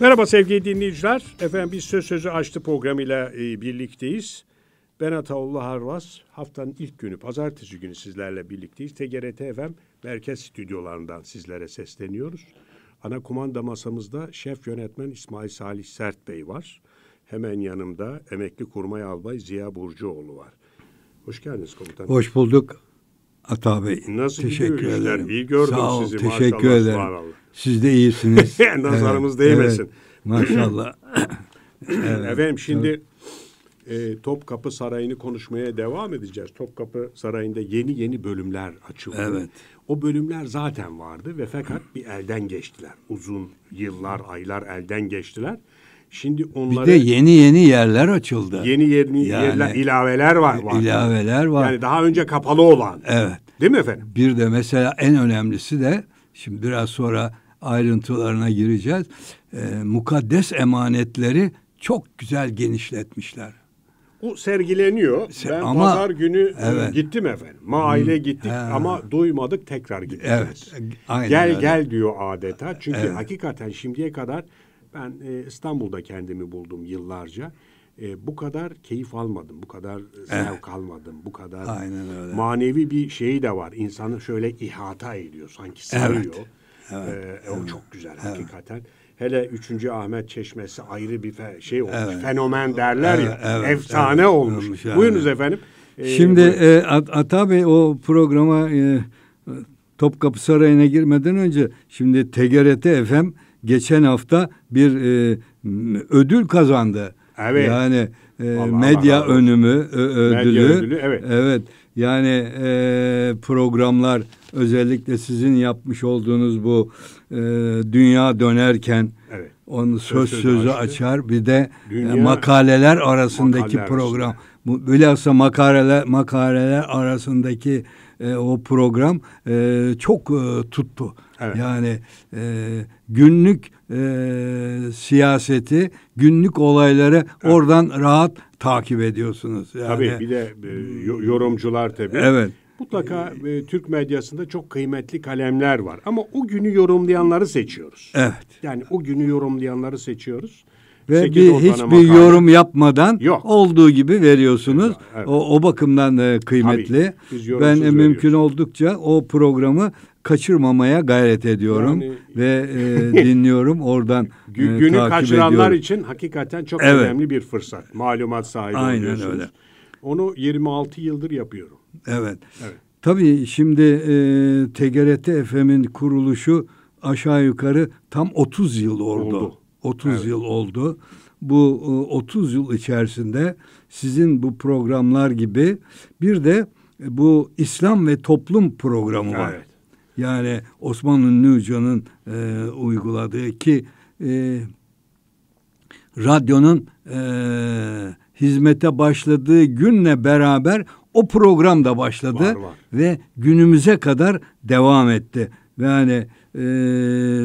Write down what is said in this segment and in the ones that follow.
Merhaba sevgili dinleyiciler. Efendim biz Söz Sözü Açtı programıyla e, birlikteyiz. Ben Ataullah Harvas. Haftanın ilk günü, pazartesi günü sizlerle birlikteyiz. TGRT FM merkez stüdyolarından sizlere sesleniyoruz. Ana kumanda masamızda şef yönetmen İsmail Salih Sert Bey var. Hemen yanımda emekli kurmay albay Ziya Burcuoğlu var. Hoş geldiniz komutanım. Hoş bulduk. Ata Bey. Nasıl teşekkür gidiyor ederim. işler? İyi gördüm Sağ ol, sizi teşekkür maşallah. ederim. Siz de iyisiniz. Nazarımız evet, değmesin. Evet, maşallah. evet, Efendim şimdi evet. e, Topkapı Sarayı'nı konuşmaya devam edeceğiz. Topkapı Sarayı'nda yeni yeni bölümler açıldı. Evet. O bölümler zaten vardı ve fakat bir elden geçtiler. Uzun yıllar, aylar elden geçtiler. Şimdi onları... Bir de yeni yeni yerler açıldı. Yeni yeni yani, yerler, ilaveler var, var. İlaveler var. Yani daha önce kapalı olan. Evet. Değil mi efendim? Bir de mesela en önemlisi de, şimdi biraz sonra ayrıntılarına gireceğiz. E, mukaddes emanetleri çok güzel genişletmişler. Bu sergileniyor. Se ben ama, pazar günü e, evet. gittim efendim. Maile gittik He. ama duymadık tekrar gittik. Evet. Aynen gel öyle. gel diyor adeta. Çünkü evet. hakikaten şimdiye kadar ben e, İstanbul'da kendimi buldum yıllarca. E, bu kadar keyif almadım, bu kadar e, eh. zevk almadım, bu kadar Aynen öyle. manevi bir şeyi de var. İnsanı şöyle ihata ediyor, sanki sarıyor. Evet. E, e, evet, ee, O çok güzel evet. hakikaten. Hele 3. Ahmet Çeşmesi ayrı bir şey olmuş. Evet. Fenomen derler evet, ya. Evet, efsane evet, olmuş. olmuş yani. Buyurunuz efendim. Ee, Şimdi buyurun. e, Ata Bey o programa e, Topkapı Sarayı'na girmeden önce şimdi TGRT FM geçen hafta bir e, ödül kazandı. Evet. Yani e, Allah medya Allah. önümü ö, ödülü. Medya ödülü evet. Evet. Yani e, programlar özellikle sizin yapmış olduğunuz bu e, dünya dönerken evet. onun söz, sözü açtı. açar bir de e, dünya, e, makaleler arasındaki makaleler program. Bu bilhassa makaleler makaleler arasındaki e, o program e, çok e, tuttu. Evet. Yani e, günlük e, siyaseti, günlük olayları evet. oradan rahat takip ediyorsunuz. Yani, tabii bir de e, yorumcular tabii. Evet. Mutlaka e, Türk medyasında çok kıymetli kalemler var. Ama o günü yorumlayanları seçiyoruz. Evet. Yani o günü yorumlayanları seçiyoruz. Ve bir, hiçbir makale. yorum yapmadan Yok. olduğu gibi veriyorsunuz. Evet, evet. O, o bakımdan e, kıymetli. Tabii, ben e, mümkün oldukça o programı kaçırmamaya gayret ediyorum yani, ve e, dinliyorum oradan e, günü takip kaçıranlar ediyorum. için hakikaten çok evet. önemli bir fırsat. Malumat sahibi Aynen oluyorsunuz. Öyle. Onu 26 yıldır yapıyorum. Evet. evet. Tabii şimdi e, TGRT FM'in kuruluşu aşağı yukarı tam 30 yıl orada. Oldu. 30 evet. yıl oldu. Bu 30 e, yıl içerisinde sizin bu programlar gibi bir de e, bu İslam ve Toplum programı var. Evet. Yani Osman Ünlü e, uyguladığı ki e, radyonun e, hizmete başladığı günle beraber o program da başladı var, var. ve günümüze kadar devam etti. Yani e,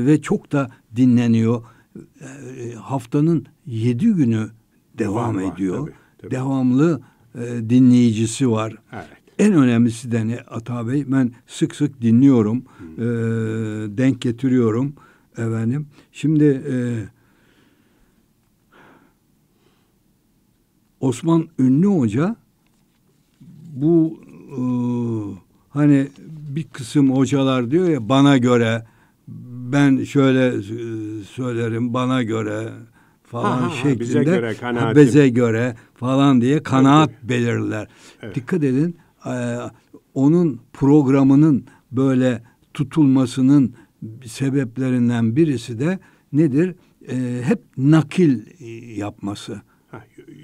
ve çok da dinleniyor. E, haftanın yedi günü devam var, ediyor. Tabii, tabii. Devamlı e, dinleyicisi var. Evet. En önemlisi de ne Ata Bey? Ben sık sık dinliyorum. E, denk getiriyorum. Efendim. Şimdi e, Osman Ünlü Hoca bu e, hani bir kısım hocalar diyor ya bana göre ben şöyle e, söylerim bana göre falan ha, ha, şeklinde bize göre, kanaatim. bize göre falan diye kanaat evet. belirler. Evet. Dikkat edin e, onun programının böyle tutulmasının sebeplerinden birisi de nedir? E, hep nakil yapması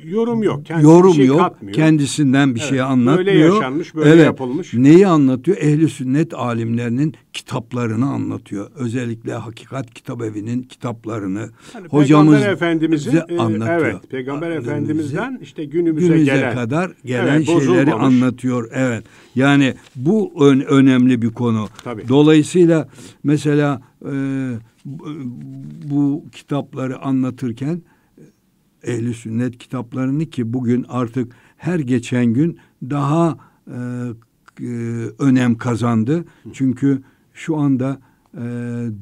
yorum yok. Kendisi yorum şey yok. Katmıyor. Kendisinden bir evet. şey anlatmıyor. Böyle yaşanmış, böyle evet. yapılmış. Neyi anlatıyor? Ehli sünnet alimlerinin kitaplarını anlatıyor. Özellikle Hakikat Kitabevi'nin kitaplarını yani hocamız Peygamber Efendimizin e, anlatıyor. Evet, Peygamber Efendimiz'den, işte günümüze, günümüze gelen kadar gelen evet, şeyleri anlatıyor. Evet. Yani bu ön, önemli bir konu. Tabii. Dolayısıyla mesela e, bu kitapları anlatırken ehli sünnet kitaplarını ki bugün artık her geçen gün daha e, e, önem kazandı. Çünkü şu anda e,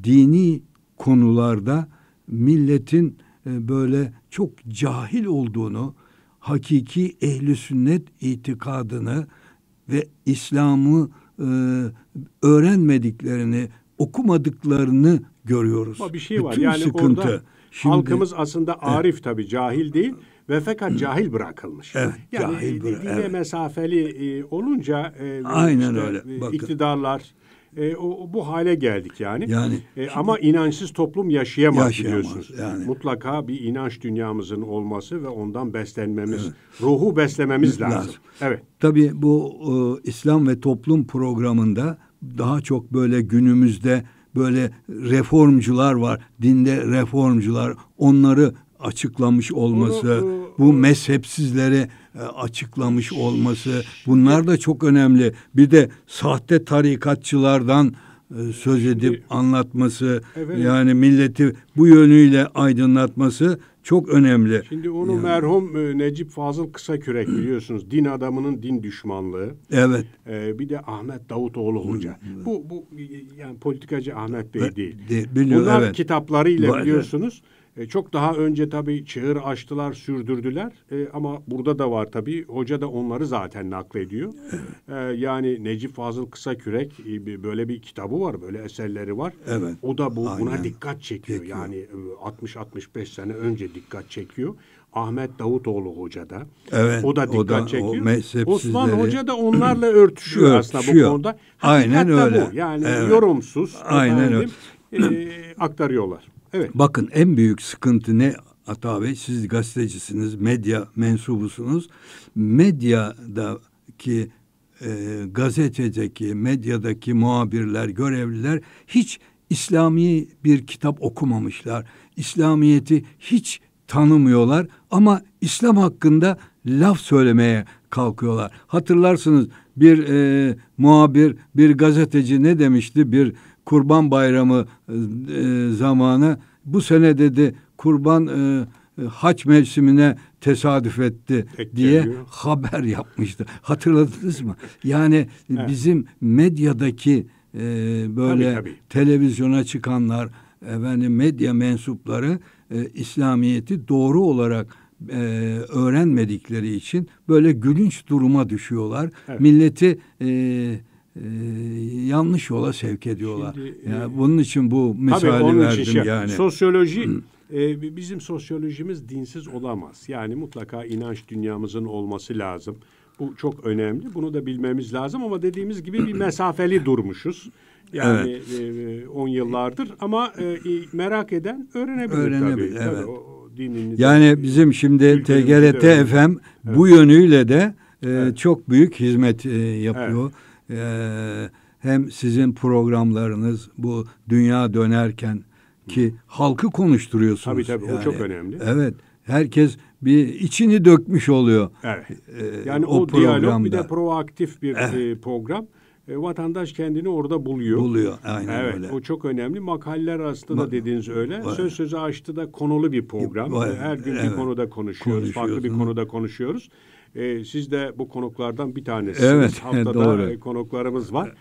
dini konularda milletin e, böyle çok cahil olduğunu, hakiki ehli sünnet itikadını ve İslam'ı e, öğrenmediklerini, okumadıklarını görüyoruz. Ama bir şey Bütün var. Yani sıkıntı. orada Şimdi, Halkımız aslında arif tabi cahil değil ve fakat hmm. cahil bırakılmış. Evet, yani cahil bıra- dine evet. mesafeli e, olunca e, Aynen işte, öyle. E, Bakın. iktidarlar e, o, bu hale geldik yani. Yani e, şimdi, ama inançsız toplum yaşayamaz, yaşayamaz biliyorsunuz. Yani. Mutlaka bir inanç dünyamızın olması ve ondan beslenmemiz, evet. ruhu beslememiz lazım. lazım. Evet. Tabii bu e, İslam ve toplum programında daha çok böyle günümüzde böyle reformcular var. Dinde reformcular. Onları açıklamış olması, Bunu, e, bu mezhepsizlere e, açıklamış olması bunlar da çok önemli. Bir de sahte tarikatçılardan e, söz edip anlatması efendim, yani milleti bu yönüyle aydınlatması çok önemli. Şimdi onu yani. merhum e, Necip Fazıl Kısakürek biliyorsunuz din adamının din düşmanlığı. Evet. Ee, bir de Ahmet Davutoğlu Hoca. Evet. Bu bu yani politikacı Ahmet Bey değil. De, biliyor, Bunlar evet. kitaplarıyla biliyorsunuz. E, çok daha önce tabii çığır açtılar, sürdürdüler. E, ama burada da var tabii. Hoca da onları zaten naklediyor. e, yani Necip Fazıl Kısakürek e, böyle bir kitabı var, böyle eserleri var. Evet. O da bu Aynen. buna dikkat çekiyor. çekiyor. Yani e, 60-65 sene önce dikkat çekiyor. Ahmet Davutoğlu Hoca da. Evet. O da dikkat o da, çekiyor. O Osman Hoca da onlarla örtüşüyor, örtüşüyor. aslında bu konuda. Hakikat Aynen öyle. Bu. Yani evet. yorumsuz. Aynen efendim, öyle. E, aktarıyorlar. Evet. Bakın en büyük sıkıntı ne Ata Bey? Siz gazetecisiniz, medya mensubusunuz. Medyadaki e, gazetedeki, medyadaki muhabirler, görevliler hiç İslami bir kitap okumamışlar. İslamiyeti hiç tanımıyorlar ama İslam hakkında laf söylemeye kalkıyorlar. Hatırlarsınız bir e, muhabir, bir gazeteci ne demişti? Bir Kurban Bayramı e, e, zamanı bu sene dedi kurban e, e haç mevsimine tesadüf etti Tek diye geliyor. haber yapmıştı. Hatırladınız mı? Yani evet. bizim medyadaki e, böyle tabii, tabii. televizyona çıkanlar efendim medya mensupları e, İslamiyeti doğru olarak e, öğrenmedikleri için böyle gülünç duruma düşüyorlar. Evet. Milleti e, ee, yanlış yola sevk ediyorlar. Şimdi, yani e, bunun için bu misali verdim için şey, yani. Sosyoloji e, bizim sosyolojimiz dinsiz olamaz. Yani mutlaka inanç dünyamızın olması lazım. Bu çok önemli. Bunu da bilmemiz lazım ama dediğimiz gibi bir mesafeli durmuşuz. Yani 10 evet. E, e, on yıllardır ama e, merak eden öğrenebilir, öğrenebilir tabii. Evet. tabii o, dininizi, yani bizim şimdi TGRT FM evet. bu yönüyle de e, evet. çok büyük hizmet e, yapıyor. Evet. Ee, hem sizin programlarınız bu dünya dönerken ki halkı konuşturuyorsunuz. Tabii tabii yani. o çok önemli. Evet. Herkes bir içini dökmüş oluyor. Evet. E, yani o, o diyalog bir de proaktif bir evet. E, program. E, vatandaş kendini orada buluyor. Buluyor. Aynen evet, öyle. O çok önemli. Makaller arasında da dediğiniz öyle. Evet. Söz sözü açtı da konulu bir program. Evet. Her gün evet. bir konuda konuşuyoruz. Farklı bir konuda konuşuyoruz. E, siz de bu konuklardan bir tanesiniz. Evet, Haftada doğru. E, konuklarımız var.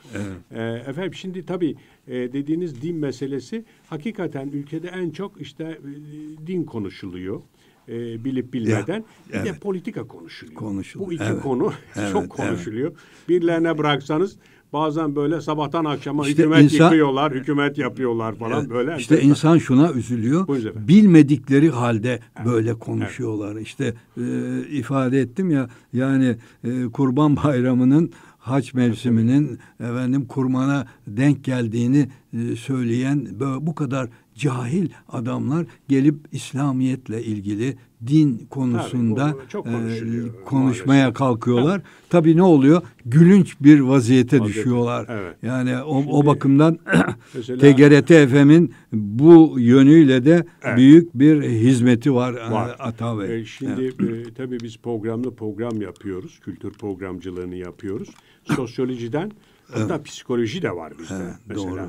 Evet. E, efendim şimdi tabii e, dediğiniz din meselesi hakikaten ülkede en çok işte e, din konuşuluyor e, bilip bilmeden ya, bir de politika konuşuluyor. konuşuluyor. Bu iki evet. konu evet, çok konuşuluyor. Evet. Birilerine bıraksanız Bazen böyle sabahtan akşama işte hükümet insan, yıkıyorlar, hükümet yapıyorlar falan yani, böyle. İşte enteresan. insan şuna üzülüyor. Bilmedikleri halde evet. böyle konuşuyorlar. Evet. İşte e, ifade ettim ya yani e, Kurban Bayramı'nın haç mevsiminin efendim kurmana denk geldiğini e, söyleyen bu kadar cahil adamlar gelip İslamiyetle ilgili din konusunda Tabii, e, konuşmaya maalesef. kalkıyorlar. Tabii ne oluyor? Gülünç bir vaziyete Vaziyet. düşüyorlar. Evet. Yani o, Şimdi, o bakımdan mesela, TGRT FM'in bu yönüyle de evet. büyük bir hizmeti var, e, var. Ata Bey. E, şimdi evet. e, tabii biz programlı program yapıyoruz. Kültür programcılığını yapıyoruz. Sosyolojiden hatta evet. psikoloji de var bizde. Evet, mesela. Doğru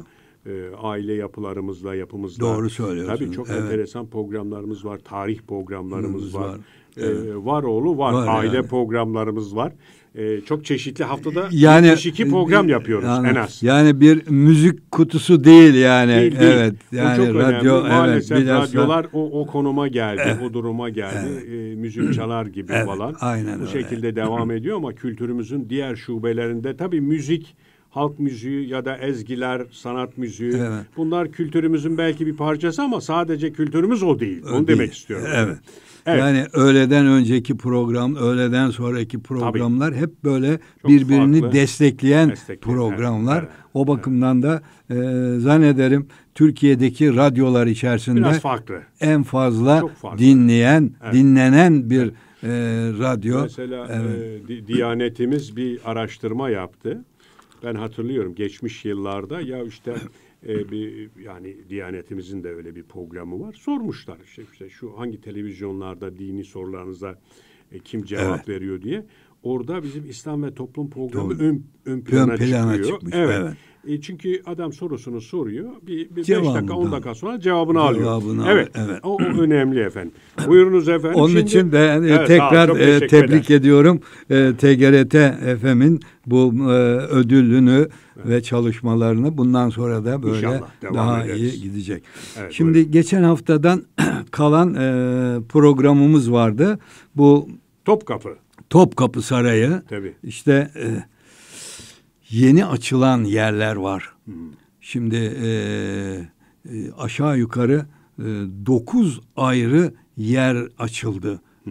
e, aile yapılarımızla, yapımızla. Doğru söylüyorsun. Tabii çok evet. enteresan programlarımız var, tarih programlarımız var. var. Ee, var oğlu var, var aile yani. programlarımız var. Ee, çok çeşitli haftada yani, 72 e, program yapıyoruz yani, en az. Yani bir müzik kutusu değil yani. Değil, değil. Evet. Yani o çok radyo önemli. Maalesef evet, radyolar o, o konuma geldi, evet. o duruma geldi. Evet. Ee, müzik çalar gibi evet, falan. Aynen Bu öyle. şekilde devam ediyor ama kültürümüzün diğer şubelerinde tabii müzik halk müziği ya da ezgiler, sanat müziği. Evet. Bunlar kültürümüzün belki bir parçası ama sadece kültürümüz o değil. Onu değil. demek istiyorum. Evet. evet. Yani öğleden önceki program, öğleden sonraki programlar Tabii. hep böyle Çok birbirini farklı, destekleyen, destekleyen programlar. Evet, evet. O bakımdan da e, zannederim Türkiye'deki radyolar içerisinde Biraz farklı. en fazla farklı. dinleyen, evet. dinlenen bir evet. e, radyo. Mesela evet. e, Diyanetimiz bir araştırma yaptı ben hatırlıyorum geçmiş yıllarda ya işte e, bir yani Diyanetimizin de öyle bir programı var. Sormuşlar işte, işte şu hangi televizyonlarda dini sorularınıza e, kim cevap evet. veriyor diye. Orada bizim İslam ve Toplum programı Doğru. ön, ön plana, plana çıkıyor. Çıkmış, evet. evet. E, çünkü adam sorusunu soruyor. Bir, bir beş dakika on dakika sonra cevabını, cevabını alıyor. Al, evet, evet. O, o önemli efendim. Buyurunuz efendim. Onun Şimdi, için ben e, evet, tekrar ol, e, tebrik eder. ediyorum. E, TGRT FM'in bu e, ödülünü evet. ve çalışmalarını bundan sonra da böyle İnşallah, daha ederiz. iyi gidecek. Evet, Şimdi buyurun. geçen haftadan kalan e, programımız vardı. Bu Topkapı. Topkapı Sarayı. Tabii. İşte e, yeni açılan yerler var. Hmm. Şimdi e, aşağı yukarı e, dokuz ayrı yer açıldı. E,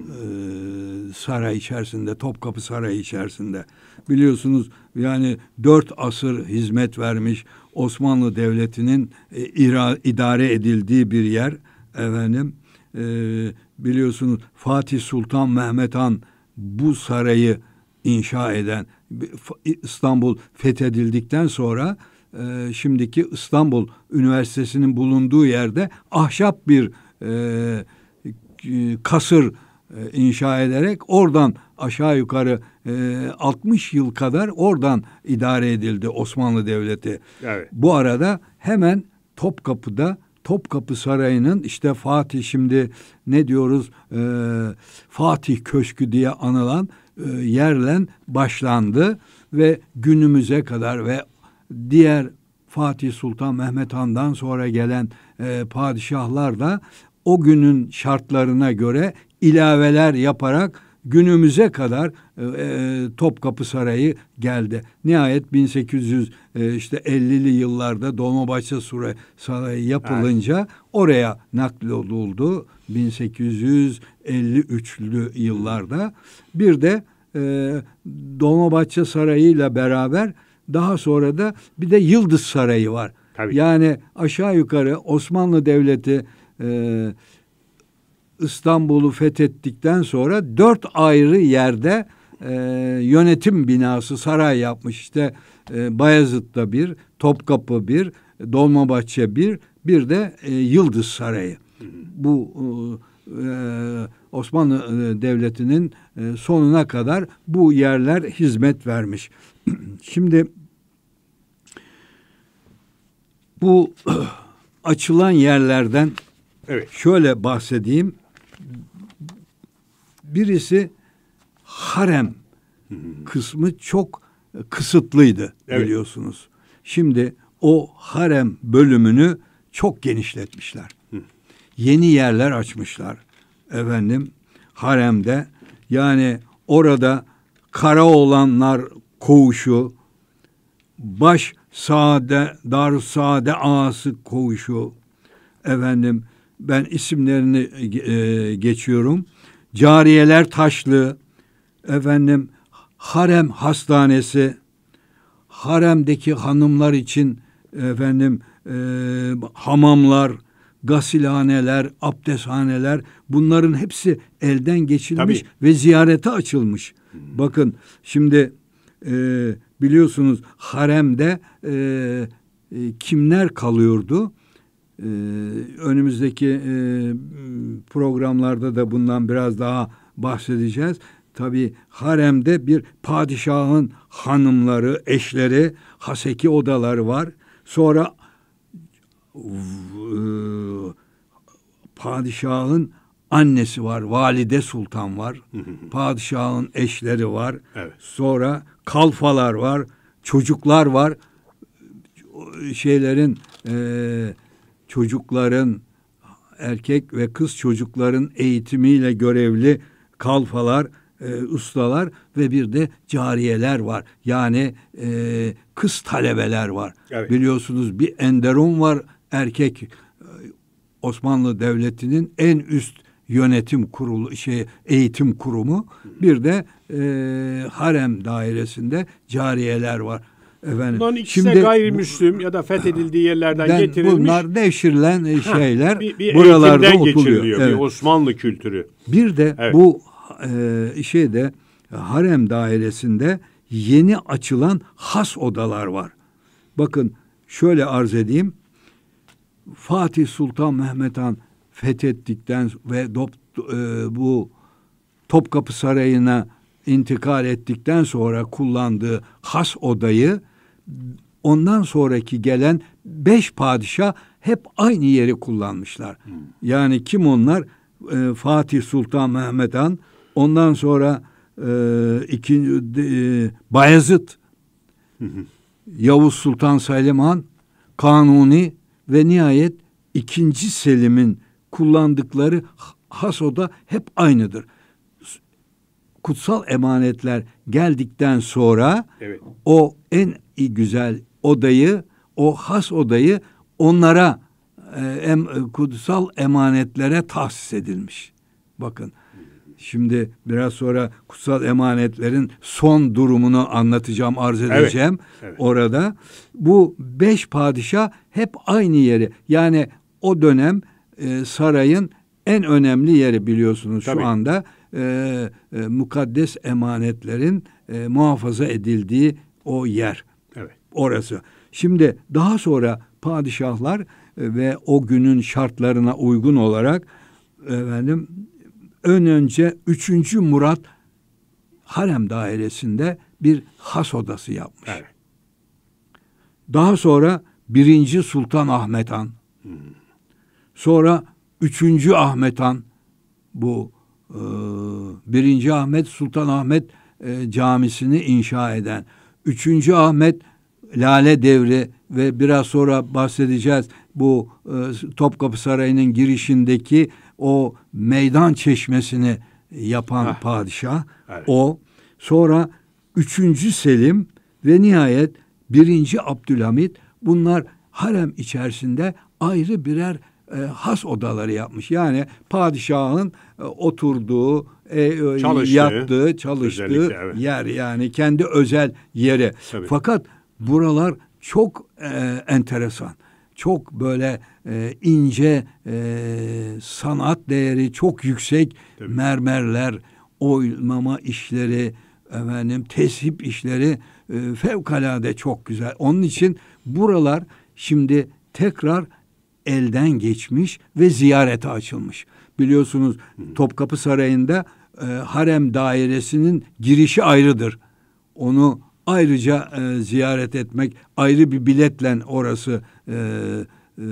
saray içerisinde, Topkapı Sarayı içerisinde. Biliyorsunuz yani dört asır hizmet vermiş Osmanlı Devleti'nin e, ira, idare edildiği bir yer. Efendim e, biliyorsunuz Fatih Sultan Mehmet Han bu sarayı inşa eden İstanbul fethedildikten sonra e, şimdiki İstanbul Üniversitesi'nin bulunduğu yerde ahşap bir e, kasır e, inşa ederek oradan aşağı yukarı e, 60 yıl kadar oradan idare edildi Osmanlı Devleti. Evet. Bu arada hemen Topkapı'da Topkapı Sarayı'nın işte Fatih şimdi ne diyoruz e, Fatih Köşkü diye anılan e, yerle başlandı ve günümüze kadar ve diğer Fatih Sultan Mehmet Han'dan sonra gelen e, padişahlar da o günün şartlarına göre ilaveler yaparak günümüze kadar e, e Topkapı Sarayı geldi. Nihayet 1800 e, işte 50'li yıllarda Dolmabahçe Sarayı yapılınca evet. oraya nakl oldu. 1800 53'lü yıllarda. Bir de e, Dolmabahçe Sarayı ile beraber daha sonra da bir de Yıldız Sarayı var. Tabii. Yani aşağı yukarı Osmanlı Devleti e, İstanbul'u fethettikten sonra dört ayrı yerde e, yönetim binası saray yapmış. İşte e, Bayezid'de bir, Topkapı bir, Dolmabahçe bir, bir de e, Yıldız Sarayı. Bu e, e, Osmanlı e, Devleti'nin e, sonuna kadar bu yerler hizmet vermiş. Şimdi bu açılan yerlerden evet. şöyle bahsedeyim. Birisi harem kısmı çok kısıtlıydı evet. biliyorsunuz. Şimdi o harem bölümünü çok genişletmişler yeni yerler açmışlar. Efendim haremde yani orada kara olanlar koğuşu, baş sade, dar sade ağası koğuşu, efendim ben isimlerini e, geçiyorum. Cariyeler Taşlı, efendim Harem Hastanesi, haremdeki hanımlar için efendim e, hamamlar, gasilhaneler, abdesthaneler bunların hepsi elden geçilmiş Tabii. ve ziyarete açılmış. Bakın şimdi e, biliyorsunuz haremde e, e, kimler kalıyordu? Ee, önümüzdeki e, programlarda da bundan biraz daha bahsedeceğiz. Tabi haremde bir padişahın hanımları, eşleri, haseki odaları var. Sonra ee, padişahın annesi var, valide sultan var, padişahın eşleri var, evet. sonra kalfalar var, çocuklar var, şeylerin e, çocukların erkek ve kız çocukların eğitimiyle görevli kalfalar, e, ustalar ve bir de cariyeler var. Yani e, kız talebeler var. Evet. Biliyorsunuz bir Enderun var erkek e, Osmanlı Devleti'nin en üst yönetim kurulu şey eğitim kurumu bir de e, harem dairesinde cariyeler var. Efendim, Bunların ikisi şimdi, de gayrimüslim ya da fethedildiği yerlerden ben, getirilmiş. Bunlar devşirilen şeyler ha, bir, bir buralarda oturuyor. Evet. Bir Osmanlı kültürü. Bir de evet. bu e, şeyde harem dairesinde yeni açılan has odalar var. Bakın şöyle arz edeyim. Fatih Sultan Mehmet Han fethettikten ve top, e, bu Topkapı Sarayı'na intikal ettikten sonra kullandığı has odayı ondan sonraki gelen beş padişah hep aynı yeri kullanmışlar. Hmm. Yani kim onlar? E, Fatih Sultan Mehmet Han, ondan sonra e, ikinci e, Bayezid, Yavuz Sultan Selim Han, Kanuni, ve nihayet ikinci Selim'in kullandıkları hasoda hep aynıdır. Kutsal emanetler geldikten sonra evet. o en güzel odayı, o has odayı onlara e, em, kutsal emanetlere tahsis edilmiş. Bakın Şimdi biraz sonra kutsal emanetlerin son durumunu anlatacağım, arz edeceğim evet, evet. orada. Bu beş padişah hep aynı yeri. Yani o dönem e, sarayın en önemli yeri biliyorsunuz Tabii. şu anda. E, e, mukaddes emanetlerin e, muhafaza edildiği o yer. Evet. Orası. Şimdi daha sonra padişahlar e, ve o günün şartlarına uygun olarak efendim ön önce üçüncü Murat harem dairesinde bir has odası yapmış. Evet. Daha sonra birinci Sultan Ahmet Han. Hmm. Sonra üçüncü Ahmet Han bu e, 1. Ahmet Sultan Ahmet e, camisini inşa eden. üçüncü Ahmet Lale Devri ve biraz sonra bahsedeceğiz bu e, Topkapı Sarayı'nın girişindeki o meydan çeşmesini yapan ha. Ah. padişah evet. o. Sonra üçüncü Selim ve nihayet birinci Abdülhamit bunlar harem içerisinde ayrı birer e, has odaları yapmış. Yani padişahın e, oturduğu, e, e çalıştığı, yattığı, çalıştığı evet. yer yani kendi özel yeri. Tabii. Fakat buralar çok e, enteresan. Çok böyle e, ince e, sanat değeri çok yüksek Tabii. mermerler, oymama işleri, efendim tesip işleri e, fevkalade çok güzel. Onun için buralar şimdi tekrar elden geçmiş ve ziyarete açılmış. Biliyorsunuz Topkapı Sarayı'nda e, harem dairesinin girişi ayrıdır. Onu ayrıca e, ziyaret etmek ayrı bir biletle orası e, e,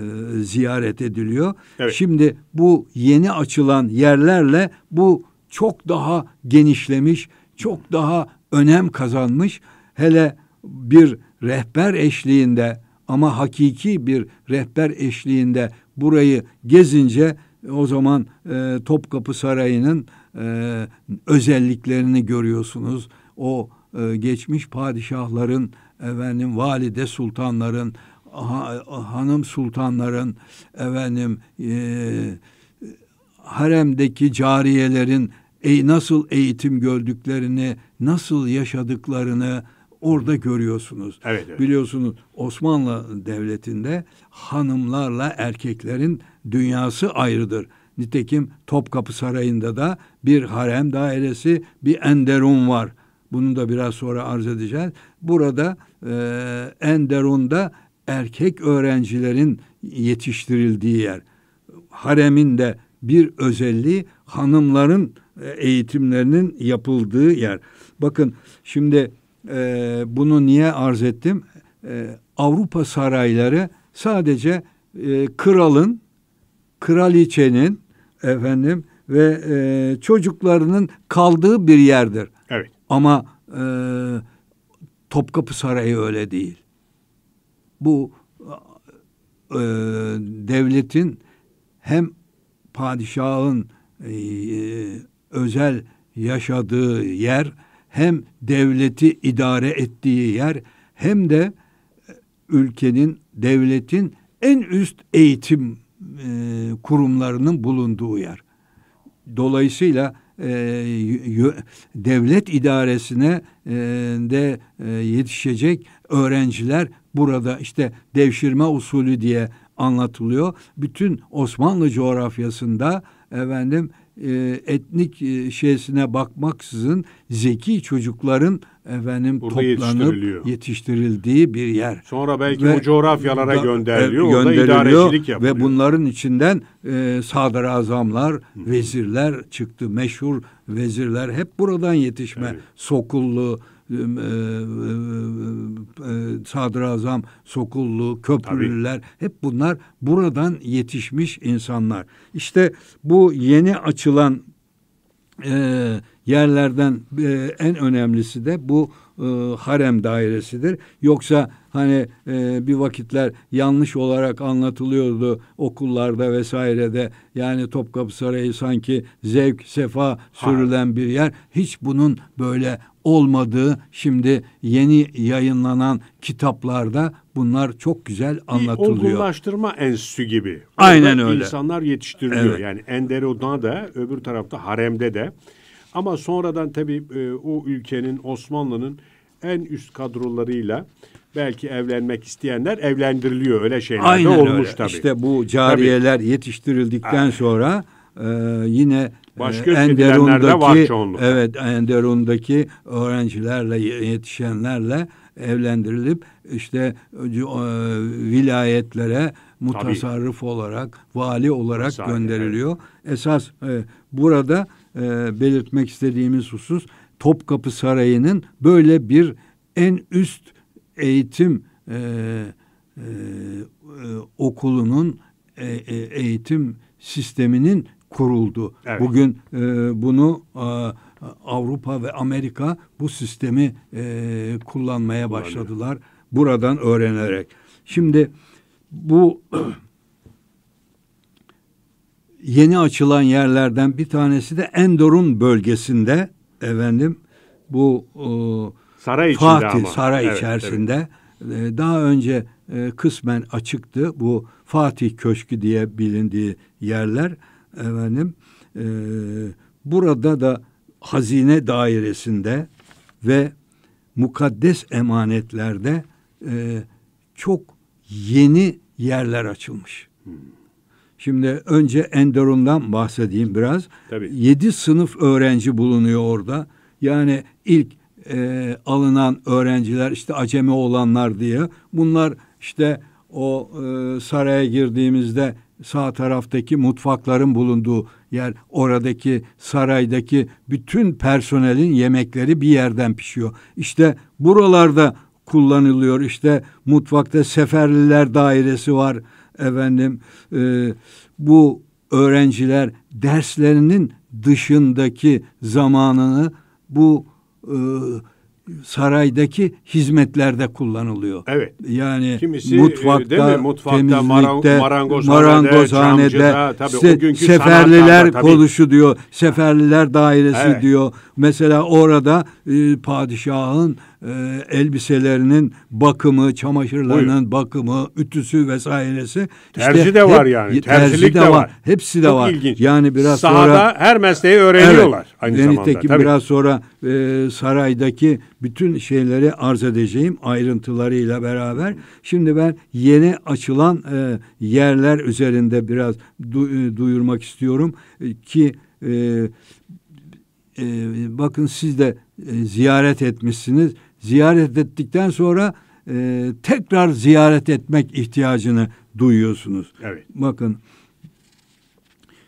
ziyaret ediliyor. Evet. Şimdi bu yeni açılan yerlerle bu çok daha genişlemiş, çok daha önem kazanmış. Hele bir rehber eşliğinde ama hakiki bir rehber eşliğinde burayı gezince o zaman e, Topkapı Sarayı'nın e, özelliklerini görüyorsunuz. O e, geçmiş padişahların efendim valide sultanların ha, hanım sultanların efendim e, haremdeki cariyelerin e, nasıl eğitim gördüklerini, nasıl yaşadıklarını orada görüyorsunuz. Evet, evet. Biliyorsunuz Osmanlı devletinde hanımlarla erkeklerin dünyası ayrıdır. Nitekim Topkapı Sarayı'nda da bir harem dairesi, bir enderun var. Bunu da biraz sonra arz edeceğiz. Burada e, enderunda erkek öğrencilerin yetiştirildiği yer. Haremin de bir özelliği hanımların e, eğitimlerinin yapıldığı yer. Bakın şimdi e, bunu niye arz ettim? E, Avrupa sarayları sadece e, kralın, kraliçenin efendim ve e, çocuklarının kaldığı bir yerdir. Evet. Ama e, Topkapı Sarayı öyle değil bu e, devletin hem padişahın e, e, özel yaşadığı yer hem devleti idare ettiği yer hem de e, ülkenin devletin en üst eğitim e, kurumlarının bulunduğu yer. Dolayısıyla e, devlet idaresine e, de e, yetişecek öğrenciler burada işte devşirme usulü diye anlatılıyor. Bütün Osmanlı coğrafyasında efendim e, etnik e, şeysine bakmaksızın zeki çocukların efendim Burada toplanıp yetiştirildiği bir yer. Sonra belki ve, o coğrafyalara da, gönderiliyor, e, gönderiliyor orada yapılıyor. Ve bunların içinden e, sadrazamlar, vezirler çıktı. Meşhur vezirler hep buradan yetişme. Evet. Sokullu, e, e, e, sadrazam Sokullu, Köprülüler Tabii. hep bunlar buradan yetişmiş insanlar. İşte bu yeni açılan e, yerlerden e, en önemlisi de bu e, harem dairesidir. Yoksa hani e, bir vakitler yanlış olarak anlatılıyordu okullarda vesairede. Yani Topkapı Sarayı sanki zevk, sefa sürülen ha. bir yer. Hiç bunun böyle olmadığı şimdi yeni yayınlanan kitaplarda bunlar çok güzel anlatılıyor. Bir olgunlaştırma enstitüsü gibi. Aynen Orada öyle. İnsanlar yetiştiriliyor. Evet. Yani Enderoda'da da öbür tarafta haremde de. Ama sonradan tabii e, o ülkenin Osmanlı'nın en üst kadrolarıyla belki evlenmek isteyenler evlendiriliyor öyle şeyler Aynen de olmuş öyle. tabii. İşte bu cariyeler tabii. yetiştirildikten Aynen. Ah. sonra e, yine Başka e, Enderun'daki, de var çoğunluk. Evet Enderun'daki öğrencilerle yetişenlerle evlendirilip işte e, vilayetlere mutasarrıf Tabii. olarak vali olarak Mesela, gönderiliyor. Evet. Esas e, burada e, belirtmek istediğimiz husus Topkapı Sarayı'nın böyle bir en üst eğitim e, e, e okulunun e, e, eğitim sisteminin kuruldu. Evet. Bugün e, bunu e, Avrupa ve Amerika bu sistemi e, kullanmaya başladılar. Buradan öğrenerek. Şimdi bu yeni açılan yerlerden bir tanesi de Endor'un bölgesinde efendim bu e, saray Fatih ama. saray evet, içerisinde evet. E, daha önce e, kısmen açıktı bu Fatih Köşkü diye bilindiği yerler efendim e, burada da hazine dairesinde ve mukaddes emanetlerde e, çok yeni yerler açılmış. Şimdi önce Enderun'dan bahsedeyim biraz. Tabii. Yedi sınıf öğrenci bulunuyor orada. Yani ilk e, alınan öğrenciler işte acemi olanlar diye. Bunlar işte o e, saraya girdiğimizde sağ taraftaki mutfakların bulunduğu yer, oradaki saraydaki bütün personelin yemekleri bir yerden pişiyor. İşte buralarda kullanılıyor. İşte mutfakta seferliler dairesi var efendim. E, bu öğrenciler derslerinin dışındaki zamanını bu e, saraydaki hizmetlerde kullanılıyor. Evet. Yani Kimisi, e, mutfakta, mi? mutfakta temizlikte, marangozhanede, marangozhanede se- seferliler tabii. konuşu diyor, seferliler dairesi evet. diyor. Mesela orada e, padişahın e, elbiselerinin bakımı, çamaşırlarının Buyur. bakımı, ütüsü vesairesi. Terzi işte de var yani. Terzilik de var. var. Hepsi de Çok var. Ilginç. Yani biraz Sahada sonra her mesleği öğreniyorlar evet, aynı ben zamanda. tabii. biraz sonra e, saraydaki bütün şeyleri arz edeceğim ayrıntılarıyla beraber. Şimdi ben yeni açılan e, yerler üzerinde biraz du, e, duyurmak istiyorum e, ki e, e, bakın siz de e, ziyaret etmişsiniz ziyaret ettikten sonra e, tekrar ziyaret etmek ihtiyacını duyuyorsunuz. Evet. Bakın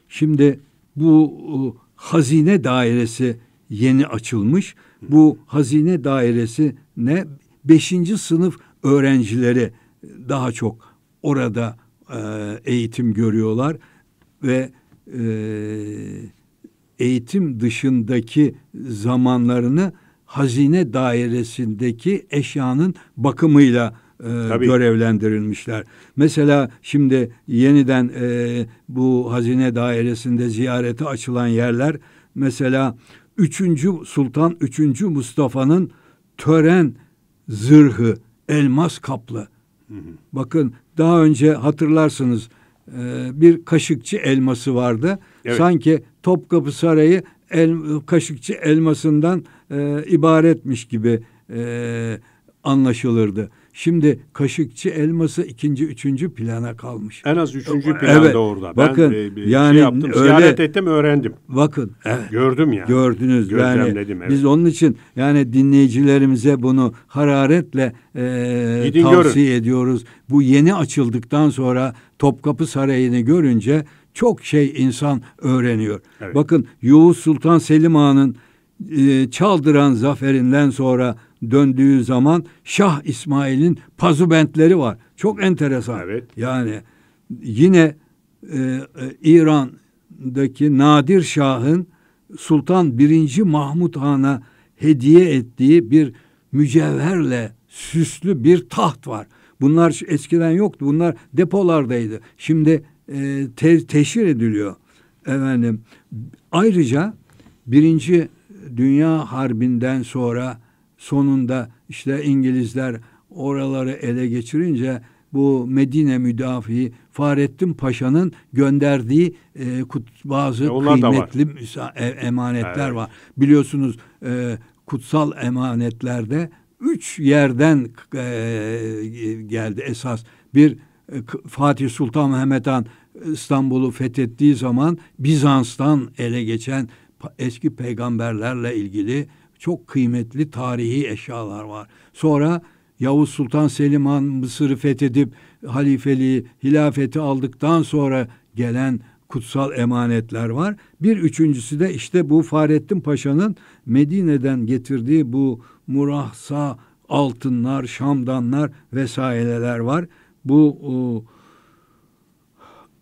şimdi bu hazine dairesi yeni açılmış. Bu hazine dairesi ne? Beşinci sınıf öğrencileri daha çok orada e, eğitim görüyorlar ve e, eğitim dışındaki zamanlarını hazine dairesindeki eşyanın bakımıyla e, görevlendirilmişler. Mesela şimdi yeniden e, bu hazine dairesinde ziyarete açılan yerler mesela 3. Sultan 3. Mustafa'nın tören zırhı elmas kaplı. Hı hı. Bakın daha önce hatırlarsınız e, bir kaşıkçı elması vardı. Evet. Sanki Topkapı Sarayı el, kaşıkçı elmasından e, ibaretmiş gibi e, anlaşılırdı. Şimdi kaşıkçı elması ikinci, üçüncü plana kalmış. En az üçüncü planda evet, orada. Bakın, ben şey e, yani şey yaptım, öyle, ziyaret ettim, öğrendim. Bakın. Evet, gördüm ya. Yani. Gördünüz. Gözlemledim. Yani, evet. Biz onun için yani dinleyicilerimize bunu hararetle e, tavsiye görün. ediyoruz. Bu yeni açıldıktan sonra Topkapı Sarayı'nı görünce çok şey insan öğreniyor. Evet. Bakın Yavuz Sultan Selim Han'ın e, çaldıran zaferinden sonra döndüğü zaman Şah İsmail'in pazubentleri var. Çok enteresan. Evet. Yani yine e, e İran'daki Nadir Şah'ın Sultan 1. Mahmut Han'a hediye ettiği bir mücevherle süslü bir taht var. Bunlar eskiden yoktu. Bunlar depolardaydı. Şimdi e, te, teşhir ediliyor. Efendim ayrıca birinci Dünya Harbi'nden sonra sonunda işte İngilizler oraları ele geçirince bu Medine müdafi Fahrettin Paşa'nın gönderdiği e, kut, bazı e, kıymetli var. E, emanetler evet. var. Biliyorsunuz e, kutsal emanetlerde üç yerden e, geldi esas. Bir e, Fatih Sultan Mehmet Han e, İstanbul'u fethettiği zaman Bizans'tan ele geçen eski peygamberlerle ilgili çok kıymetli tarihi eşyalar var. Sonra Yavuz Sultan Selim Han Mısır'ı fethedip halifeliği, hilafeti aldıktan sonra gelen kutsal emanetler var. Bir üçüncüsü de işte bu Fahrettin Paşa'nın Medine'den getirdiği bu murahsa altınlar, şamdanlar vesaireler var. Bu o,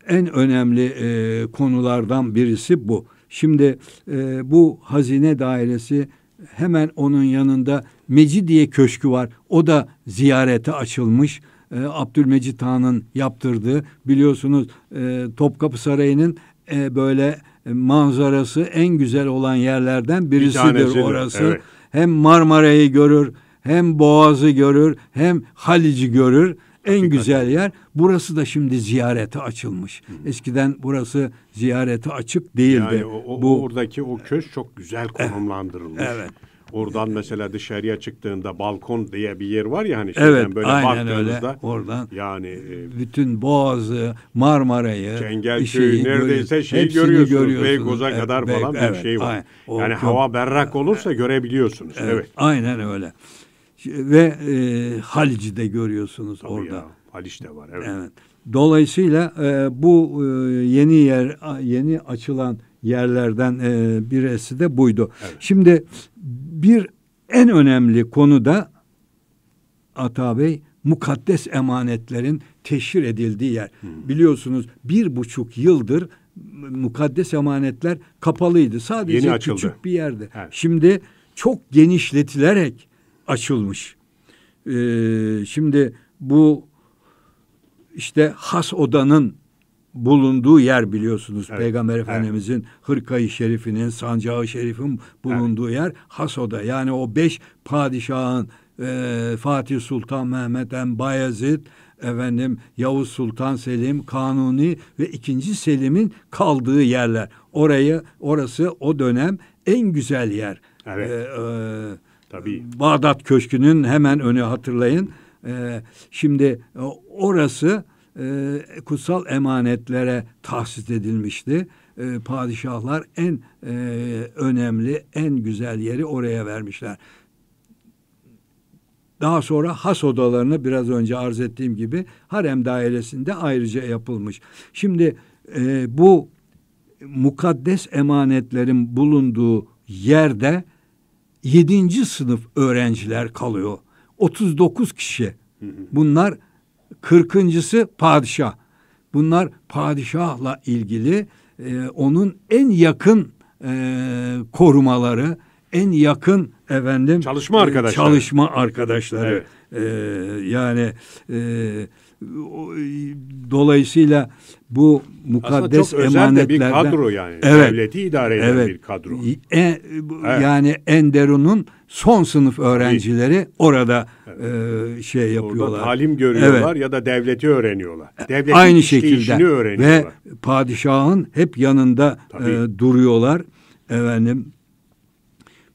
e, en önemli e, konulardan birisi bu. Şimdi e, bu hazine dairesi hemen onun yanında Mecidiye Köşkü var. O da ziyarete açılmış. E, Abdülmecit Han'ın yaptırdığı biliyorsunuz e, Topkapı Sarayı'nın e, böyle manzarası en güzel olan yerlerden birisidir Bir orası. Evet. Hem Marmara'yı görür, hem Boğaz'ı görür, hem Halic'i görür. En Hakikaten. güzel yer. Burası da şimdi ziyarete açılmış. Hı. Eskiden burası ziyarete açık değildi. Yani o, o, Bu oradaki o köş çok güzel eh, konumlandırılmış. Evet. Oradan mesela dışarıya çıktığında balkon diye bir yer var ya hani şeyden evet, böyle aynen baktığınızda öyle. oradan yani e, bütün Boğazı, Marmara'yı, Çengelköy'ü neredeyse şey görüyorsunuz. görüyorsunuz. Beykoz'a evet, kadar falan evet, bir şey var. Aynen, yani çok, hava berrak olursa görebiliyorsunuz. Evet, evet. Aynen öyle ve e, Halic'i de görüyorsunuz Tabii orada. Ya, Haliç de var evet. evet. Dolayısıyla e, bu e, yeni yer yeni açılan yerlerden e, birisi de buydu. Evet. Şimdi bir en önemli konu da Ata Bey mukaddes emanetlerin teşhir edildiği yer. Hmm. Biliyorsunuz bir buçuk yıldır mukaddes emanetler kapalıydı. Sadece Yeni küçük bir yerde. Evet. Şimdi çok genişletilerek açılmış. E, şimdi bu işte has odanın bulunduğu yer biliyorsunuz. Evet. Peygamber Efendimizin evet. hırkayı şerifinin, sancağı şerifin bulunduğu evet. yer has oda. Yani o beş padişahın e, Fatih Sultan Mehmet en Bayezid, efendim Yavuz Sultan Selim, Kanuni ve ikinci Selim'in kaldığı yerler. Orayı orası o dönem en güzel yer. Evet. Ee, e, e, Tabii. Bağdat Köşkü'nün hemen önü hatırlayın. Ee, şimdi e, orası e, kutsal emanetlere tahsis edilmişti. E, padişahlar en e, önemli, en güzel yeri oraya vermişler. Daha sonra has odalarını biraz önce arz ettiğim gibi harem dairesinde ayrıca yapılmış. Şimdi e, bu mukaddes emanetlerin bulunduğu yerde 7. sınıf öğrenciler kalıyor. 39 kişi. Bunlar 40.sı padişah. Bunlar padişahla ilgili e, onun en yakın e, korumaları, en yakın efendim çalışma e, arkadaşları. Çalışma arkadaşları. Evet. E, yani e, o, dolayısıyla bu mukaddes Aslında çok emanetlerden bir kadro yani evet, devleti idare eden evet, bir kadro. E, bu, evet. Yani Enderun'un son sınıf öğrencileri orada evet. e, şey yapıyorlar. Orada talim görüyorlar evet. ya da devleti öğreniyorlar. E, Devletin Aynı şekilde öğreniyorlar. ve padişahın hep yanında e, duruyorlar efendim.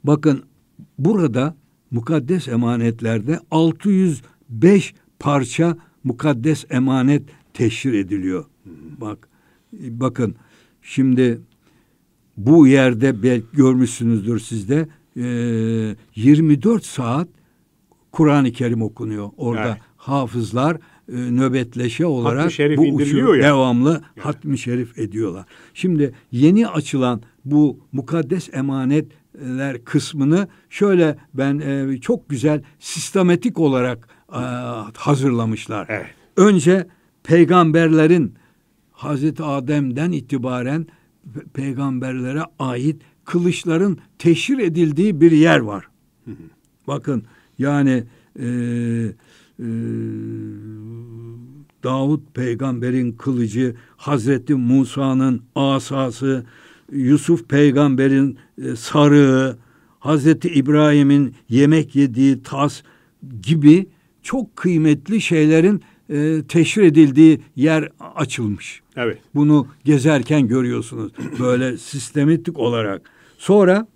Bakın burada mukaddes emanetlerde 605 parça mukaddes emanet teşhir ediliyor. Bak bakın şimdi bu yerde belki görmüşsünüzdür sizde e, 24 saat Kur'an-ı Kerim okunuyor orada. Evet. Hafızlar e, nöbetleşe olarak bu uçuyor devamlı yani. hatmi şerif ediyorlar. Şimdi yeni açılan bu mukaddes emanetler kısmını şöyle ben e, çok güzel sistematik olarak e, hazırlamışlar. Evet. Önce peygamberlerin Hazreti Adem'den itibaren peygamberlere ait kılıçların teşhir edildiği bir yer var. Bakın yani e, e, Davut peygamberin kılıcı, Hazreti Musa'nın asası, Yusuf peygamberin e, sarığı, Hazreti İbrahim'in yemek yediği tas gibi çok kıymetli şeylerin e, teşhir edildiği yer açılmış. Evet. Bunu gezerken görüyorsunuz böyle sistematik olarak. Sonra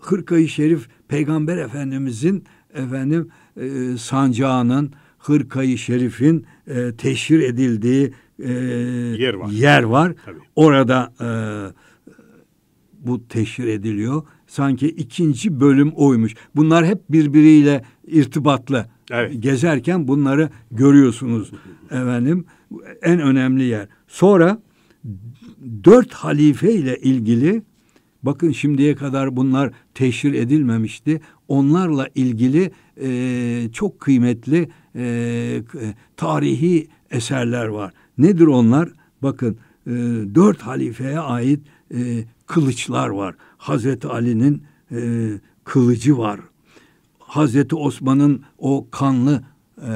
hırkayı şerif Peygamber Efendimizin efendim e, sancağının hırkayı şerifin e, teşhir edildiği e, yer var. Yer var. Tabii. Orada e, bu teşhir ediliyor sanki ikinci bölüm oymuş. Bunlar hep birbiriyle irtibatlı. Evet. Gezerken bunları görüyorsunuz efendim. En önemli yer. Sonra dört halife ile ilgili bakın şimdiye kadar bunlar teşhir edilmemişti. Onlarla ilgili e, çok kıymetli e, tarihi eserler var. Nedir onlar? Bakın e, dört halifeye ait e, kılıçlar var. Hazreti Ali'nin e, kılıcı var. Hazreti Osman'ın o kanlı e,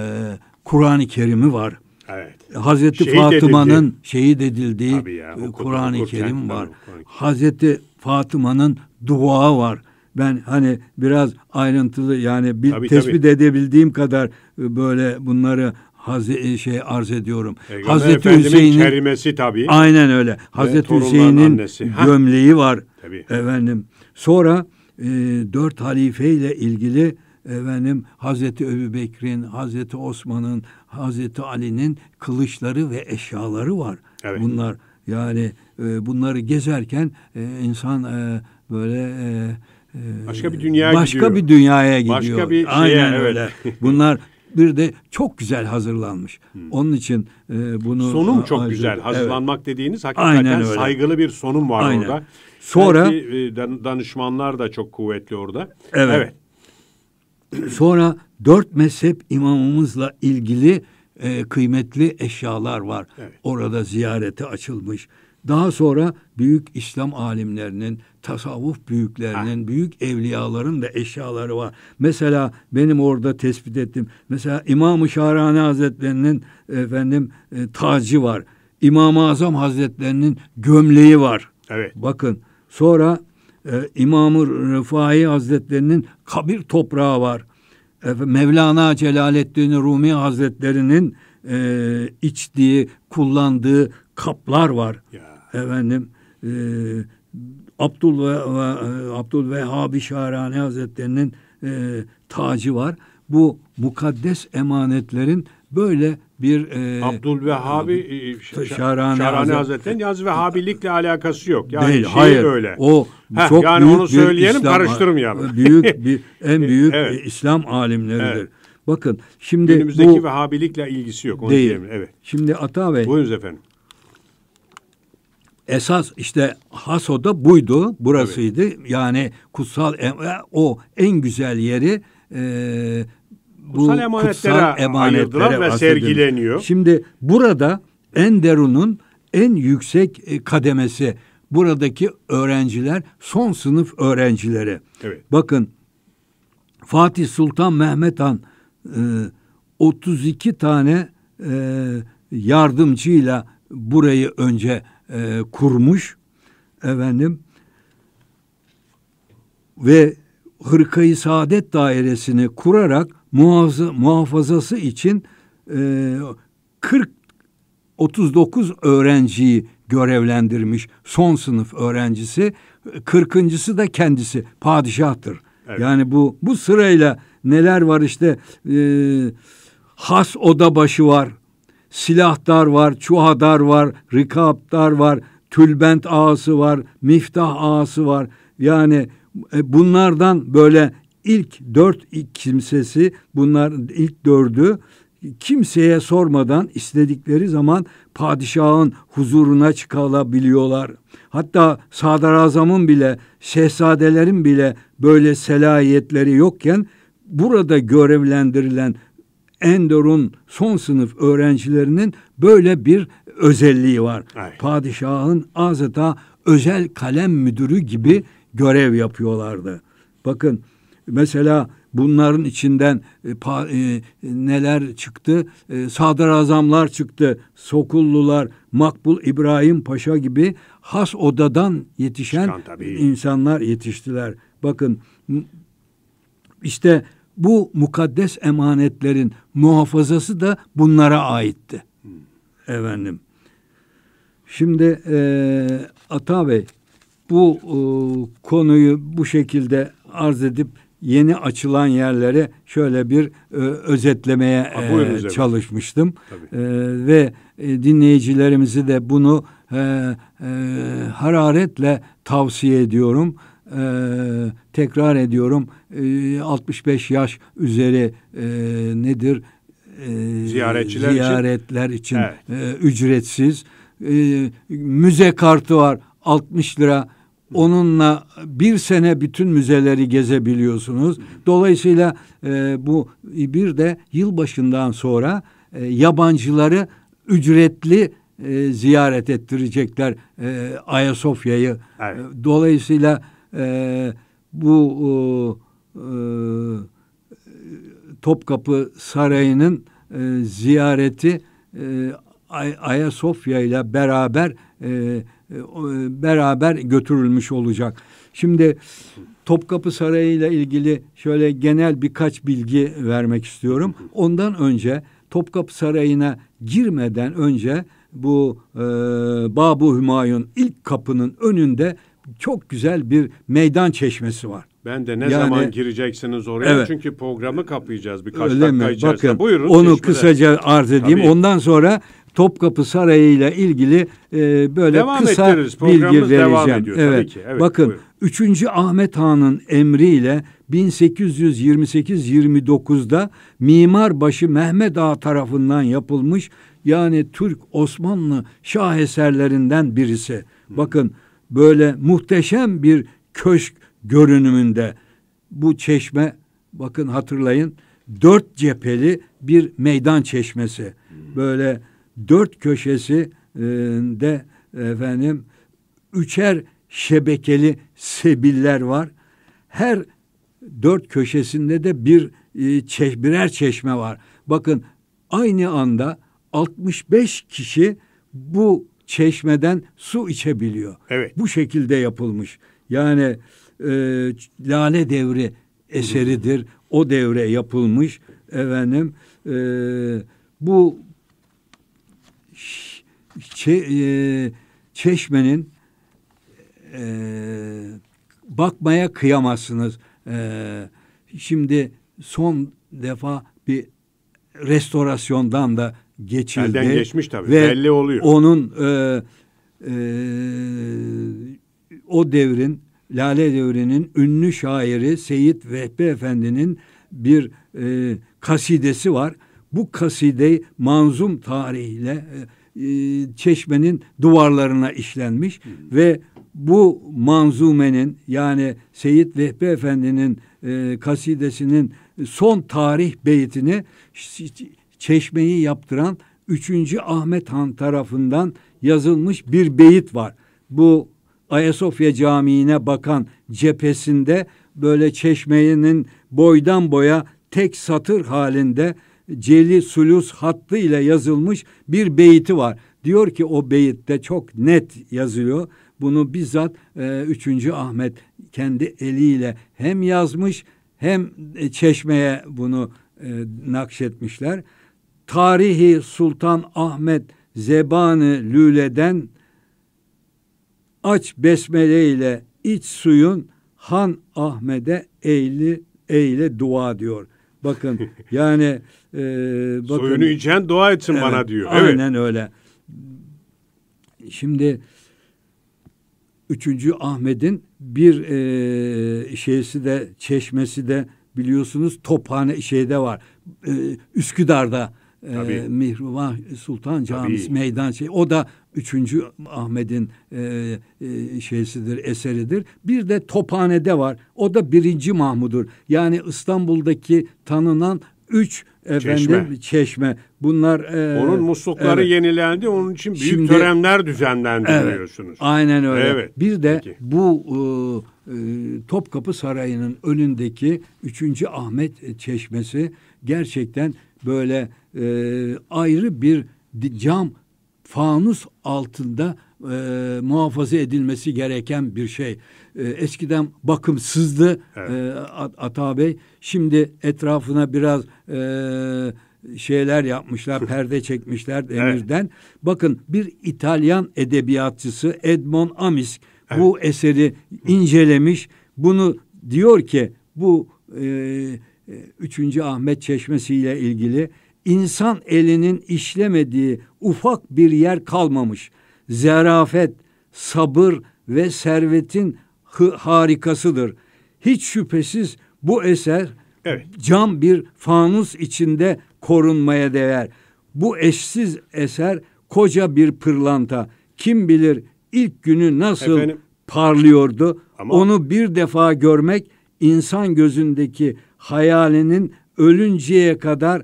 Kur'an-ı Kerim'i var. Evet. Hazreti şehit Fatıma'nın edildi. şehit edildiği e, Kur'an-ı Kerim var. Okur. Hazreti Fatıma'nın dua var. Ben hani biraz ayrıntılı yani bir tabii, tespit tabii. edebildiğim kadar e, böyle bunları Hazreti şey arz ediyorum. Peygamber Hazreti Hüseyin'in kerimesi tabii. Aynen öyle. Hazreti Hüseyin'in gömleği var. Tabii. Efendim sonra e, dört halife ile ilgili efendim Hazreti Ebu Bekir'in, Hazreti Osman'ın, Hazreti Ali'nin kılıçları ve eşyaları var. Evet. Bunlar yani e, bunları gezerken e, insan e, böyle e, e Başka bir dünyaya başka gidiyor. bir dünyaya gidiyor. Başka bir şeye, Aynen evet. Bunlar bir de çok güzel hazırlanmış. Hmm. Onun için e, bunu Sonum çok acil, güzel. Hazırlanmak evet. dediğiniz hakikaten Aynen öyle. saygılı bir sonum var Aynen. orada. Sonra Belki, e, danışmanlar da çok kuvvetli orada. Evet. evet. Sonra dört mezhep imamımızla ilgili e, kıymetli eşyalar var. Evet. Orada ziyarete açılmış. Daha sonra büyük İslam alimlerinin tasavvuf büyüklerinin, ha. büyük evliyaların da eşyaları var. Mesela benim orada tespit ettim. Mesela İmam-ı Şahrani Hazretlerinin efendim e, tacı var. İmam-ı Azam Hazretlerinin gömleği var. Evet. Bakın sonra e, İmam-ı Rıfai Hazretlerinin kabir toprağı var. E, Mevlana Celaleddin Rumi Hazretlerinin e, içtiği, kullandığı kaplar var. Ya. Efendim e, Abdul ve, ve e, Abdul Vehhabi Şarani Hazretlerinin e, tacı var. Bu mukaddes emanetlerin böyle bir e, Abdülvehhabi e, Şarani, Şarani Hazretleri'nin yaz Vehhabilikle alakası yok. Yani değil, şey hayır. öyle. O Heh, çok yani büyük onu söyleyelim, İslam, karıştırmayalım. Büyük bir en büyük evet. E, İslam alimleridir. Evet. Bakın şimdi günümüzdeki bu, Vehhabilikle ilgisi yok onu değil. evet. Şimdi Ata Bey. Buyurun efendim esas işte Haso'da buydu, burasıydı. Evet. Yani kutsal e, o en güzel yeri e, bu kutsal emanetlere, kutsal emanetlere ve sergileniyor. Şimdi burada Enderun'un en yüksek e, kademesi buradaki öğrenciler son sınıf öğrencileri. Evet. Bakın Fatih Sultan Mehmet Han e, 32 tane e, yardımcıyla burayı önce e, kurmuş efendim ve hırkayı saadet dairesini kurarak muhafaza, muhafazası için e, 40 39 öğrenciyi görevlendirmiş son sınıf öğrencisi 40.sı da kendisi padişahtır. Evet. Yani bu bu sırayla neler var işte e, has oda başı var silahdar var, çuhadar var, rikaptar var, tülbent ağası var, miftah ağası var. Yani e, bunlardan böyle ilk dört kimsesi bunlar ilk dördü kimseye sormadan istedikleri zaman padişahın huzuruna çıkabiliyorlar. Hatta sadrazamın bile şehzadelerin bile böyle selayetleri yokken burada görevlendirilen Endor'un son sınıf öğrencilerinin böyle bir özelliği var. Ay. Padişahın adeta özel kalem müdürü gibi görev yapıyorlardı. Bakın mesela bunların içinden e, pa, e, neler çıktı? E, sadrazamlar çıktı, Sokullular, Makbul İbrahim Paşa gibi has odadan yetişen insanlar yetiştiler. Bakın işte bu mukaddes emanetlerin muhafazası da bunlara aitti. Efendim. Şimdi e, Ata Bey bu e, konuyu bu şekilde arz edip yeni açılan yerlere şöyle bir e, özetlemeye e, çalışmıştım. E, ve e, dinleyicilerimizi de bunu e, e, hararetle tavsiye ediyorum e, tekrar ediyorum e, 65 yaş üzeri e, nedir? E, ziyaretçiler ziyaretler için, için evet. e, ücretsiz. E, müze kartı var 60 lira. Onunla bir sene bütün müzeleri gezebiliyorsunuz. Dolayısıyla e, bu bir de yılbaşından sonra e, yabancıları ücretli e, ziyaret ettirecekler e, Ayasofya'yı. Evet. Dolayısıyla e, bu e, Topkapı Sarayı'nın e, ziyareti e, Ay Ayasofya ile beraber e, e, beraber götürülmüş olacak. Şimdi Topkapı Sarayı ile ilgili şöyle genel birkaç bilgi vermek istiyorum. Ondan önce Topkapı Sarayı'na girmeden önce bu e, Babu Hümayun ilk kapının önünde çok güzel bir meydan çeşmesi var. Ben de ne yani, zaman gireceksiniz oraya? Evet. Çünkü programı kapayacağız birkaç Öyle dakika mi? içerisinde. Bakın, Buyurun. Onu seçmeden. kısaca arz edeyim. Tabii. Ondan sonra Topkapı Sarayı ile ilgili e, böyle devam kısa ettiririz. bilgi vereceğim. ediyor evet. tabii ki. Evet, Bakın buyurun. 3. Ahmet Han'ın emriyle 1828-29'da Mimarbaşı Mehmet Ağa tarafından yapılmış yani Türk Osmanlı şah eserlerinden birisi. Bakın böyle muhteşem bir köşk görünümünde bu çeşme bakın hatırlayın dört cepheli bir meydan çeşmesi. Böyle dört köşesi e, de efendim üçer şebekeli sebiller var. Her dört köşesinde de bir e, çeş, birer çeşme var. Bakın aynı anda 65 kişi bu çeşmeden su içebiliyor. Evet. Bu şekilde yapılmış. Yani e, lale devri eseridir. O devre yapılmış efendim. E, bu çe, e, çeşmenin e, bakmaya kıyamazsınız. E, şimdi son defa bir restorasyondan da geçildi. Elden geçmiş tabii. Ve Belli oluyor. Onun e, e, o devrin Lale Devri'nin ünlü şairi Seyit Vehbi Efendi'nin bir e, kasidesi var. Bu kaside manzum tarihiyle e, e çeşmenin duvarlarına işlenmiş hmm. ve bu manzumenin yani Seyit Vehbi Efendi'nin e, kasidesinin son tarih beytini çeşmeyi yaptıran 3. Ahmet Han tarafından yazılmış bir beyit var. Bu Ayasofya Camii'ne bakan cephesinde böyle çeşmenin boydan boya tek satır halinde Celi Sulus hattı ile yazılmış bir beyti var. Diyor ki o beyitte çok net yazıyor. Bunu bizzat e, 3. Ahmet kendi eliyle hem yazmış hem e, çeşmeye bunu e, nakşetmişler. Tarihi Sultan Ahmet Zebani Lüle'den aç besmele ile iç suyun Han Ahmet'e eyli eyle dua diyor. Bakın yani e, bakın, suyunu içen dua etsin evet, bana diyor. Aynen evet. öyle. Şimdi üçüncü Ahmet'in bir e, şeysi de çeşmesi de biliyorsunuz Tophane şeyde var. E, Üsküdar'da ee, Tabii. e, Mihrimah Sultan Camisi Tabii. meydan şey o da üçüncü Ahmet'in e, e, şeysidir, eseridir. Bir de Tophane'de var. O da birinci Mahmud'dur. Yani İstanbul'daki tanınan üç efendim çeşme. çeşme. Bunlar e, onun muslukları evet. yenilendi. Onun için büyük Şimdi, törenler düzenlendi evet, biliyorsunuz. Aynen öyle. Evet. Bir de Peki. bu e, e Topkapı Sarayı'nın önündeki 3. Ahmet e, Çeşmesi gerçekten böyle e, ayrı bir cam fanus altında e, muhafaza edilmesi gereken bir şey. E, eskiden bakımsızdı evet. e, Ata Bey. Şimdi etrafına biraz e, şeyler yapmışlar, perde çekmişler demirden. Evet. Bakın bir İtalyan edebiyatçısı Edmond Amis evet. bu eseri incelemiş. Bunu diyor ki bu e, Üçüncü Ahmet Çeşmesi ile ilgili insan elinin işlemediği ufak bir yer kalmamış. Zerafet, sabır ve servetin harikasıdır. Hiç şüphesiz bu eser evet. cam bir fanus içinde korunmaya değer. Bu eşsiz eser koca bir pırlanta. Kim bilir ilk günü nasıl Efendim? parlıyordu. Ama... Onu bir defa görmek insan gözündeki hayalinin ölünceye kadar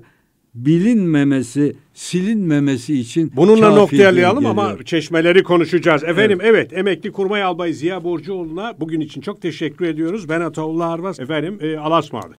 bilinmemesi, silinmemesi için Bununla noktalayalım ama çeşmeleri konuşacağız. Efendim evet. evet emekli kurmay albay Ziya Borcuoğlu'na bugün için çok teşekkür ediyoruz. Ben Ataullah Arvas efendim e, Alasmalı.